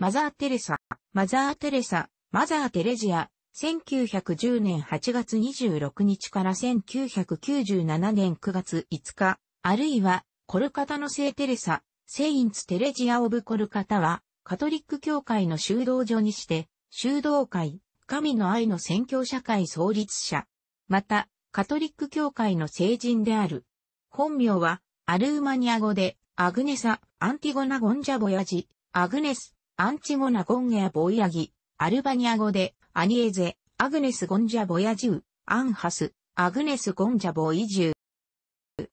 マザー・テレサ、マザー・テレサ、マザー・テレジア、1910年8月26日から1997年9月5日、あるいは、コルカタの聖テレサ、セインツ・テレジア・オブ・コルカタは、カトリック教会の修道所にして、修道会、神の愛の宣教社会創立者。また、カトリック教会の聖人である。本名は、アルーマニア語で、アグネサ・アンティゴナ・ゴンジャボヤジ、アグネス、アンチゴナ・ゴンゲア・ボイアギ、アルバニア語で、アニエゼ、アグネス・ゴンジャ・ボヤジュ、アンハス、アグネス・ゴンジャ・ボイジュ。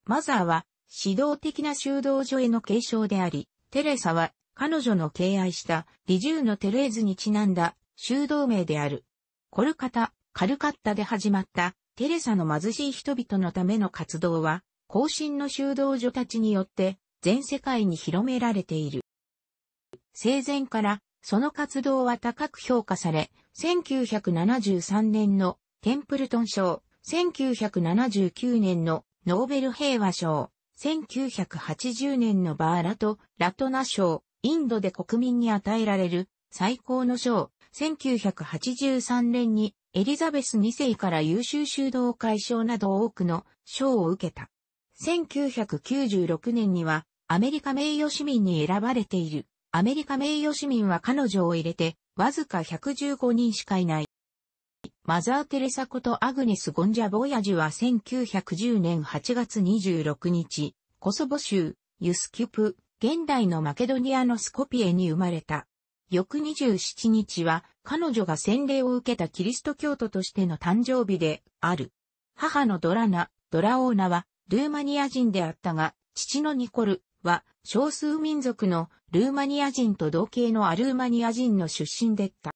マザーは、指導的な修道所への継承であり、テレサは、彼女の敬愛した、リジューのテレーズにちなんだ、修道名である。コルカタ、カルカッタで始まった、テレサの貧しい人々のための活動は、後進の修道所たちによって、全世界に広められている。生前からその活動は高く評価され、1973年のテンプルトン賞、1979年のノーベル平和賞、1980年のバーラとラトナ賞、インドで国民に与えられる最高の賞、1983年にエリザベス2世から優秀修道会賞など多くの賞を受けた。1996年にはアメリカ名誉市民に選ばれている。アメリカ名誉市民は彼女を入れて、わずか115人しかいない。マザー・テレサことアグネス・ゴンジャ・ボヤジは1910年8月26日、コソボ州、ユスキュプ、現代のマケドニアのスコピエに生まれた。翌27日は、彼女が洗礼を受けたキリスト教徒としての誕生日である。母のドラナ、ドラオーナは、ルーマニア人であったが、父のニコルは、少数民族のルーマニア人と同系のアルーマニア人の出身でった。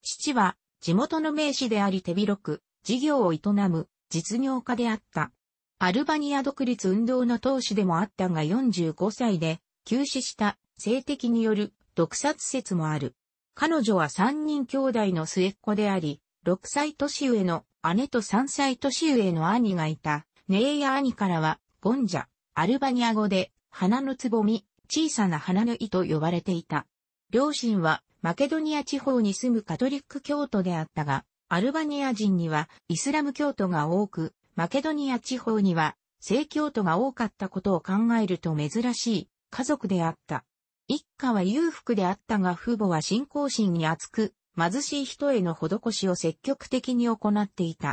父は地元の名士であり手広く事業を営む実業家であった。アルバニア独立運動の当主でもあったが45歳で急死した性的による毒殺説もある。彼女は3人兄弟の末っ子であり、6歳年上の姉と3歳年上の兄がいた。姉や兄からは、ゴンジャ、アルバニア語で、花のつぼみ、小さな花縫いと呼ばれていた。両親はマケドニア地方に住むカトリック教徒であったが、アルバニア人にはイスラム教徒が多く、マケドニア地方には正教徒が多かったことを考えると珍しい家族であった。一家は裕福であったが父母は信仰心に厚く、貧しい人への施しを積極的に行っていた。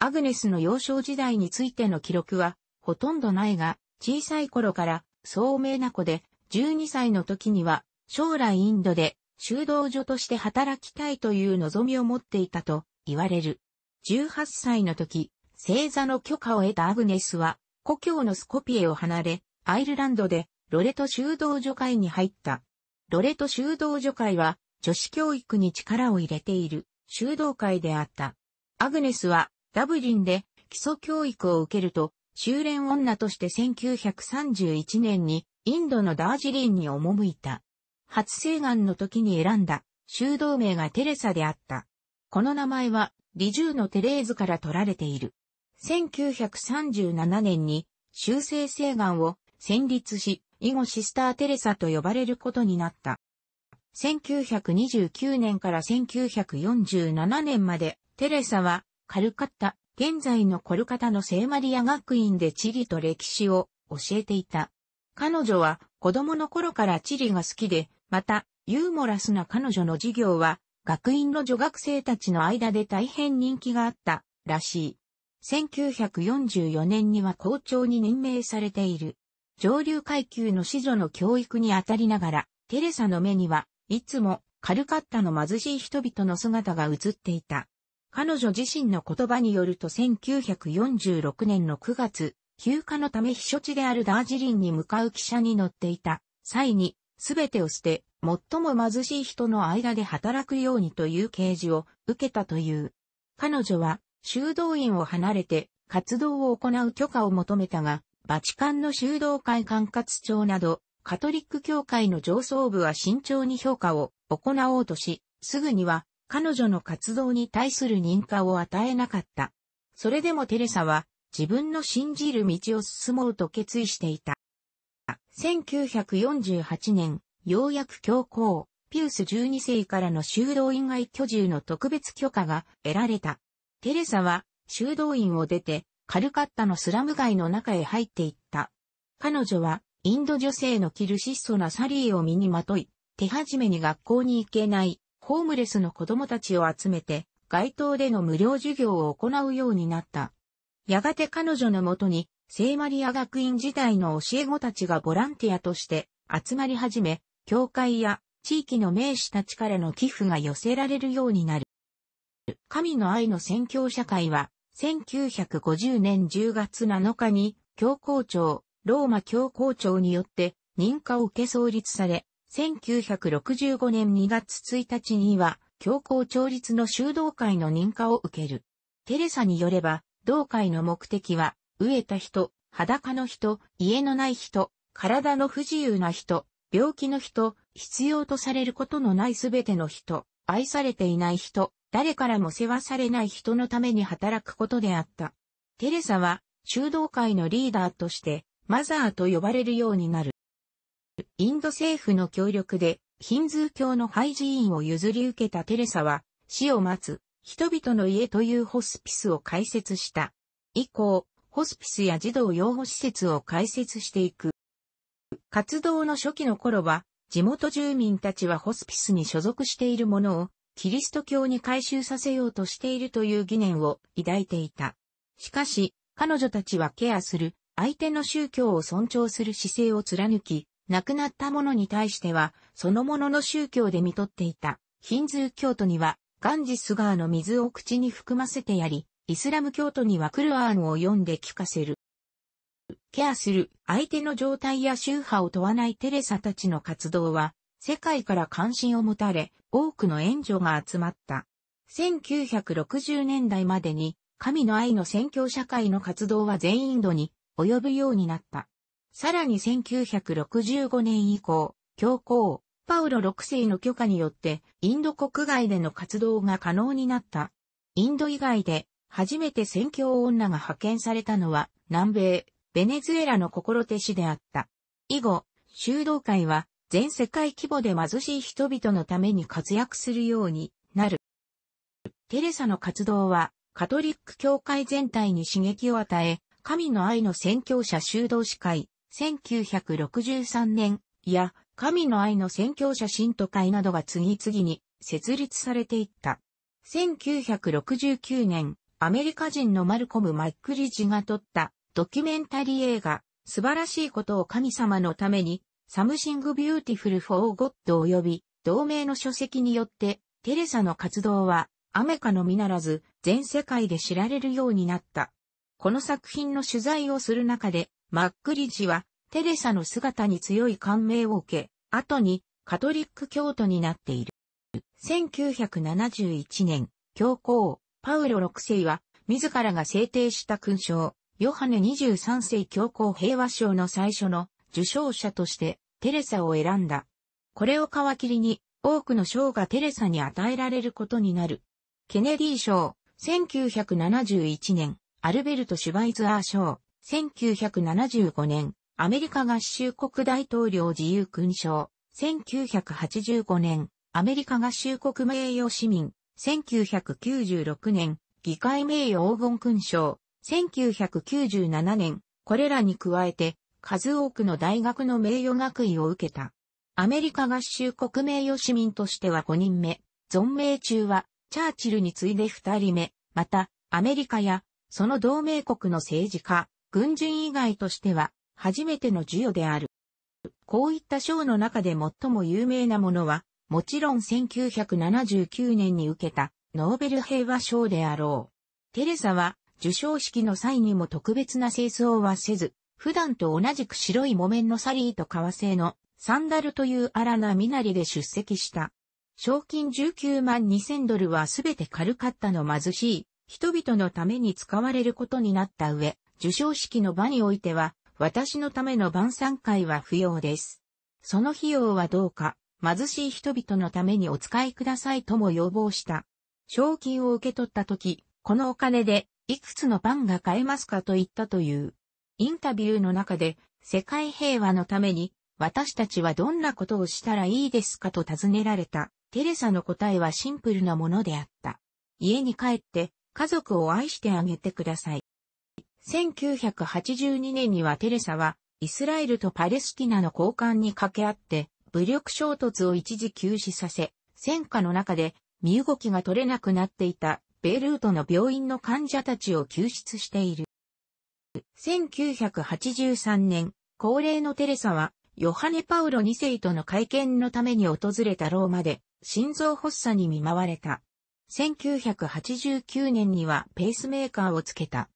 アグネスの幼少時代についての記録はほとんどないが、小さい頃から聡明な子で、12歳の時には将来インドで修道女として働きたいという望みを持っていたと言われる。18歳の時、星座の許可を得たアグネスは、故郷のスコピエを離れ、アイルランドでロレト修道女会に入った。ロレト修道女会は、女子教育に力を入れている修道会であった。アグネスはダブリンで基礎教育を受けると、修練女として1931年にインドのダージリンに赴いた。初生願の時に選んだ修道名がテレサであった。この名前はリジューのテレーズから取られている。1937年に修正生願を戦立し、以後シスターテレサと呼ばれることになった。1929年から1947年までテレサはカルカッタ現在のコルカタの聖マリア学院で地理と歴史を教えていた。彼女は子供の頃から地理が好きで、また、ユーモラスな彼女の授業は、学院の女学生たちの間で大変人気があったらしい。1944年には校長に任命されている。上流階級の子女の教育にあたりながら、テレサの目には、いつもカルカッタの貧しい人々の姿が映っていた。彼女自身の言葉によると1946年の9月、休暇のため避暑地であるダージリンに向かう汽車に乗っていた際に、すべてを捨て、最も貧しい人の間で働くようにという啓示を受けたという。彼女は修道院を離れて活動を行う許可を求めたが、バチカンの修道会管轄庁など、カトリック教会の上層部は慎重に評価を行おうとし、すぐには彼女の活動に対する認可を与えなかった。それでもテレサは自分の信じる道を進もうと決意していた。1948年、ようやく教皇、ピウス12世からの修道院外居住の特別許可が得られた。テレサは修道院を出てカルカッタのスラム街の中へ入っていった。彼女はインド女性の着る質素なサリーを身にまとい、手始めに学校に行けないホームレスの子供たちを集めて、街頭での無料授業を行うようになった。やがて彼女のもとに、聖マリア学院時代の教え子たちがボランティアとして集まり始め、教会や地域の名士たちからの寄付が寄せられるようになる。神の愛の宣教社会は、1950年10月7日に、教皇庁、ローマ教皇庁によって認可を受け創立され、1965年2月1日には、教皇調律の修道会の認可を受ける。テレサによれば、同会の目的は、飢えた人、裸の人、家のない人、体の不自由な人、病気の人、必要とされることのないすべての人、愛されていない人、誰からも世話されない人のために働くことであった。テレサは、修道会のリーダーとして、マザーと呼ばれるようになる。インド政府の協力でヒンズー教の廃寺院を譲り受けたテレサは死を待つ人々の家というホスピスを開設した。以降、ホスピスや児童養護施設を開設していく。活動の初期の頃は、地元住民たちはホスピスに所属しているものをキリスト教に改修させようとしているという疑念を抱いていた。しかし、彼女たちはケアする相手の宗教を尊重する姿勢を貫き、亡くなった者に対しては、その者の宗教で見とっていた、ヒンズー教徒には、ガンジス川の水を口に含ませてやり、イスラム教徒にはクルアーンを読んで聞かせる。ケアする相手の状態や宗派を問わないテレサたちの活動は、世界から関心を持たれ、多くの援助が集まった。1960年代までに、神の愛の宣教社会の活動は全インドに及ぶようになった。さらに1965年以降、教皇、パウロ6世の許可によって、インド国外での活動が可能になった。インド以外で、初めて宣教女が派遣されたのは、南米、ベネズエラの心手師であった。以後、修道会は、全世界規模で貧しい人々のために活躍するようになる。テレサの活動は、カトリック教会全体に刺激を与え、神の愛の宣教者修道士会、1963年、や、神の愛の宣教写真と会などが次々に設立されていった。1969年、アメリカ人のマルコム・マックリジが撮ったドキュメンタリー映画、素晴らしいことを神様のために、サムシング・ビューティフル・フォー・ゴッド及び、同名の書籍によって、テレサの活動は、アメカのみならず、全世界で知られるようになった。この作品の取材をする中で、マックリジは、テレサの姿に強い感銘を受け、後にカトリック教徒になっている。1971年、教皇、パウロ6世は、自らが制定した勲章、ヨハネ23世教皇平和賞の最初の受賞者として、テレサを選んだ。これを皮切りに、多くの賞がテレサに与えられることになる。ケネディ賞、1971年、アルベルト・シュバイズアー賞、1975年、アメリカ合衆国大統領自由勲章、1985年、アメリカ合衆国名誉市民、1996年、議会名誉黄金勲章、1997年、これらに加えて、数多くの大学の名誉学位を受けた。アメリカ合衆国名誉市民としては5人目、存命中は、チャーチルに次いで2人目、また、アメリカや、その同盟国の政治家、軍人以外としては、初めての授与である。こういった賞の中で最も有名なものは、もちろん1979年に受けたノーベル平和賞であろう。テレサは受賞式の際にも特別な清掃はせず、普段と同じく白い木綿のサリーと革製のサンダルという荒な身なりで出席した。賞金19万2000ドルはすべて軽かったの貧しい人々のために使われることになった上、受賞式の場においては、私のための晩餐会は不要です。その費用はどうか、貧しい人々のためにお使いくださいとも要望した。賞金を受け取った時、このお金で、いくつのパンが買えますかと言ったという。インタビューの中で、世界平和のために、私たちはどんなことをしたらいいですかと尋ねられた。テレサの答えはシンプルなものであった。家に帰って、家族を愛してあげてください。1982年にはテレサは、イスラエルとパレスティナの交換に掛け合って、武力衝突を一時休止させ、戦火の中で身動きが取れなくなっていたベルートの病院の患者たちを救出している。1983年、高齢のテレサは、ヨハネ・パウロ2世との会見のために訪れたローマで、心臓発作に見舞われた。1989年にはペースメーカーをつけた。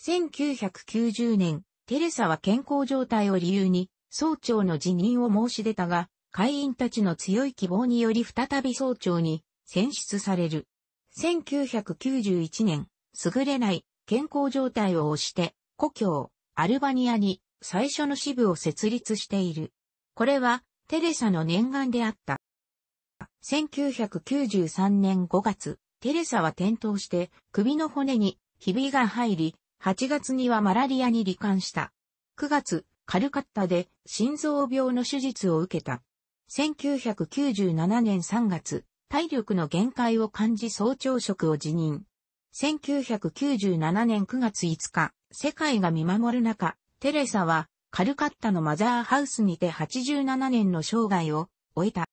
1990年、テレサは健康状態を理由に、総長の辞任を申し出たが、会員たちの強い希望により再び総長に選出される。1991年、優れない健康状態を推して、故郷、アルバニアに最初の支部を設立している。これは、テレサの念願であった。1993年5月、テレサは転倒して首の骨にひびが入り、8月にはマラリアに罹患した。9月、カルカッタで心臓病の手術を受けた。1997年3月、体力の限界を感じ早朝食を辞任。1997年9月5日、世界が見守る中、テレサはカルカッタのマザーハウスにて87年の生涯を終えた。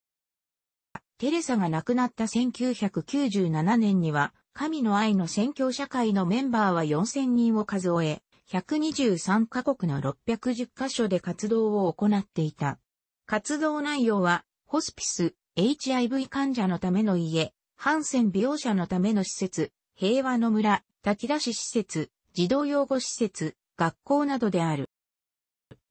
テレサが亡くなった1997年には、神の愛の宣教社会のメンバーは4000人を数え、123カ国の610カ所で活動を行っていた。活動内容は、ホスピス、HIV 患者のための家、ハンセン病者のための施設、平和の村、炊き出し施設、児童養護施設、学校などである。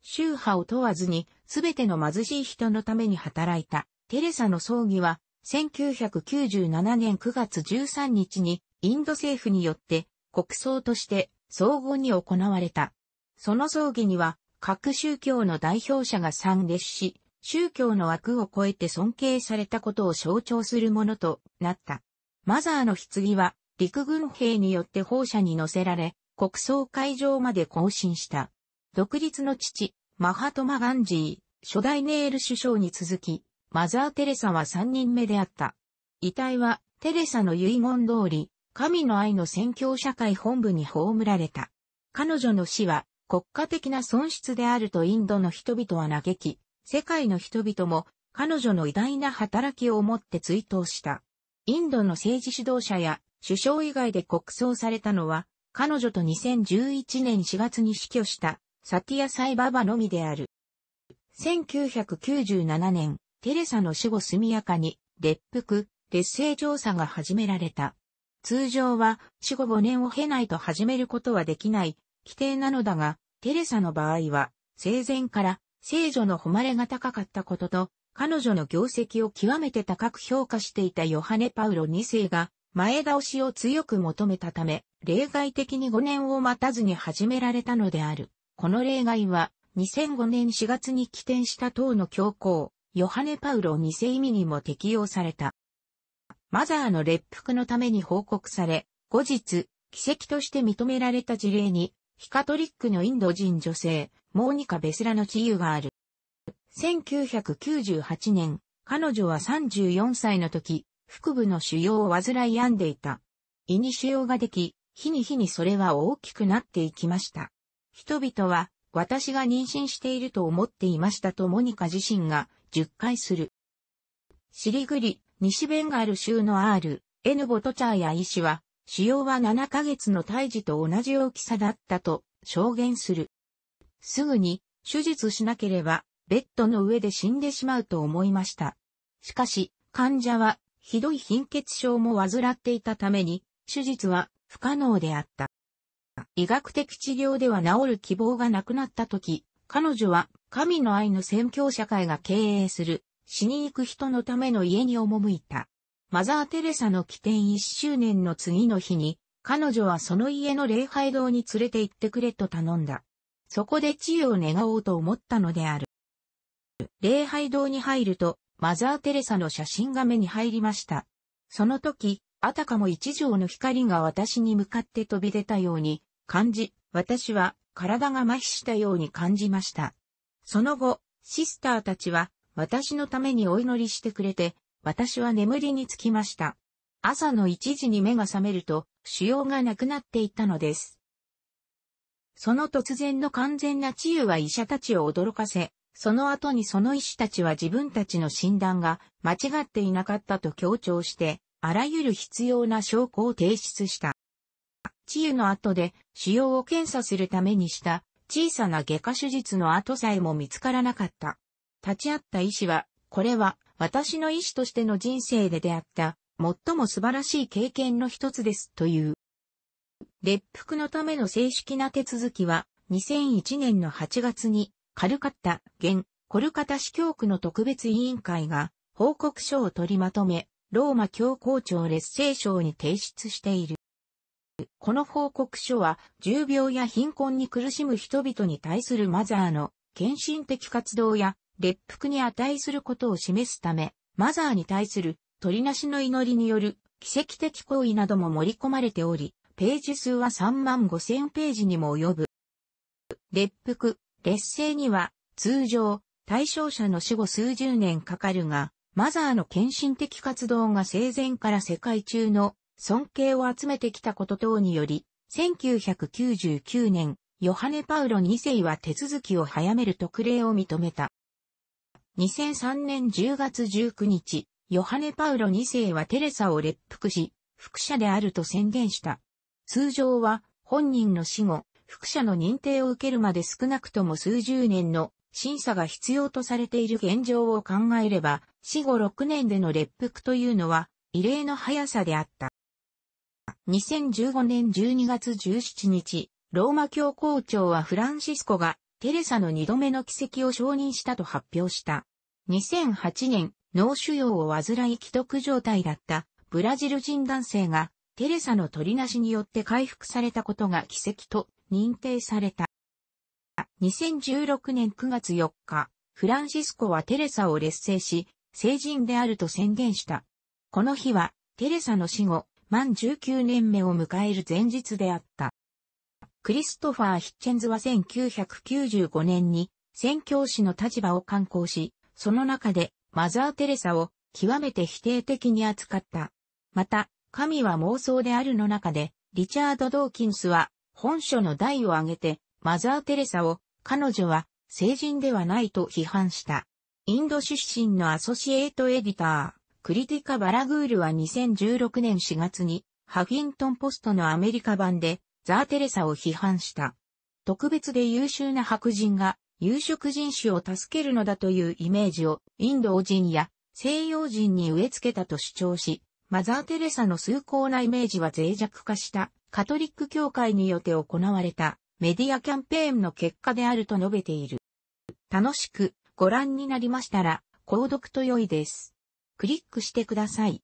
宗派を問わずに、すべての貧しい人のために働いた。テレサの葬儀は、1997年9月13日にインド政府によって国葬として総合に行われた。その葬儀には各宗教の代表者が参列し、宗教の枠を超えて尊敬されたことを象徴するものとなった。マザーの棺は陸軍兵によって砲車に乗せられ、国葬会場まで行進した。独立の父、マハトマ・ガンジー、初代ネール首相に続き、マザー・テレサは3人目であった。遺体は、テレサの遺言通り、神の愛の宣教社会本部に葬られた。彼女の死は、国家的な損失であるとインドの人々は嘆き、世界の人々も彼女の偉大な働きを思って追悼した。インドの政治指導者や首相以外で国葬されたのは、彼女と2011年4月に死去したサティア・サイ・ババのみである。1997年、テレサの死後速やかに、列腹、劣勢調査が始められた。通常は死後5年を経ないと始めることはできない規定なのだが、テレサの場合は、生前から聖女の誉れが高かったことと、彼女の業績を極めて高く評価していたヨハネ・パウロ2世が、前倒しを強く求めたため、例外的に5年を待たずに始められたのである。この例外は、2005年4月に起点した党の教皇、ヨハネ・パウロ二世意にも適用された。マザーの列服のために報告され、後日、奇跡として認められた事例に、ヒカトリックのインド人女性、モーニカ・ベスラの治癒がある。1998年、彼女は34歳の時、腹部の腫瘍を患い病んでいた。胃に腫瘍ができ、日に日にそれは大きくなっていきました。人々は、私が妊娠していると思っていましたとモニカ自身が10回する。シリグリ、西ベンガル州の R、N ボトチャーや医師は、使用は7ヶ月の胎児と同じ大きさだったと証言する。すぐに手術しなければベッドの上で死んでしまうと思いました。しかし患者はひどい貧血症も患っていたために手術は不可能であった。医学的治療では治る希望がなくなった時、彼女は神の愛の宣教社会が経営する、死に行く人のための家に赴いた。マザー・テレサの起点1周年の次の日に、彼女はその家の礼拝堂に連れて行ってくれと頼んだ。そこで治癒を願おうと思ったのである。礼拝堂に入ると、マザー・テレサの写真が目に入りました。その時、あたかも一条の光が私に向かって飛び出たように感じ、私は体が麻痺したように感じました。その後、シスターたちは、私のためにお祈りしてくれて、私は眠りにつきました。朝の1時に目が覚めると、腫瘍がなくなっていったのです。その突然の完全な治癒は医者たちを驚かせ、その後にその医師たちは自分たちの診断が間違っていなかったと強調して、あらゆる必要な証拠を提出した。治癒の後で腫瘍を検査するためにした小さな外科手術の後さえも見つからなかった。立ち会った医師は、これは私の医師としての人生で出会った最も素晴らしい経験の一つですという。列腹のための正式な手続きは2001年の8月にカルカッタ、現、コルカタ市教区の特別委員会が報告書を取りまとめ、ローマ教皇庁列勢省に提出している。この報告書は、重病や貧困に苦しむ人々に対するマザーの献身的活動や、列腹に値することを示すため、マザーに対する鳥なしの祈りによる奇跡的行為なども盛り込まれており、ページ数は3万5千ページにも及ぶ。列腹、劣勢には、通常、対象者の死後数十年かかるが、マザーの献身的活動が生前から世界中の尊敬を集めてきたこと等により、1999年、ヨハネ・パウロ2世は手続きを早める特例を認めた。2003年10月19日、ヨハネ・パウロ2世はテレサを列服し、副者であると宣言した。通常は、本人の死後、副者の認定を受けるまで少なくとも数十年の審査が必要とされている現状を考えれば、死後6年での列服というのは異例の速さであった。2015年12月17日、ローマ教皇庁はフランシスコがテレサの二度目の奇跡を承認したと発表した。2008年、脳腫瘍を患い既得状態だったブラジル人男性がテレサの取りなしによって回復されたことが奇跡と認定された。2016年9月4日、フランシスコはテレサを劣勢し、成人であると宣言した。この日は、テレサの死後、満19年目を迎える前日であった。クリストファー・ヒッチェンズは1995年に宣教師の立場を刊行し、その中でマザー・テレサを極めて否定的に扱った。また、神は妄想であるの中で、リチャード・ドーキンスは本書の題を挙げて、マザー・テレサを彼女は成人ではないと批判した。インド出身のアソシエイトエディター。クリティカ・バラグールは2016年4月に、ハフィントンポストのアメリカ版で、ザーテレサを批判した。特別で優秀な白人が、有色人種を助けるのだというイメージを、インド人や西洋人に植え付けたと主張し、マザー・テレサの崇高なイメージは脆弱化したカトリック教会によって行われたメディアキャンペーンの結果であると述べている。楽しくご覧になりましたら、購読と良いです。クリックしてください。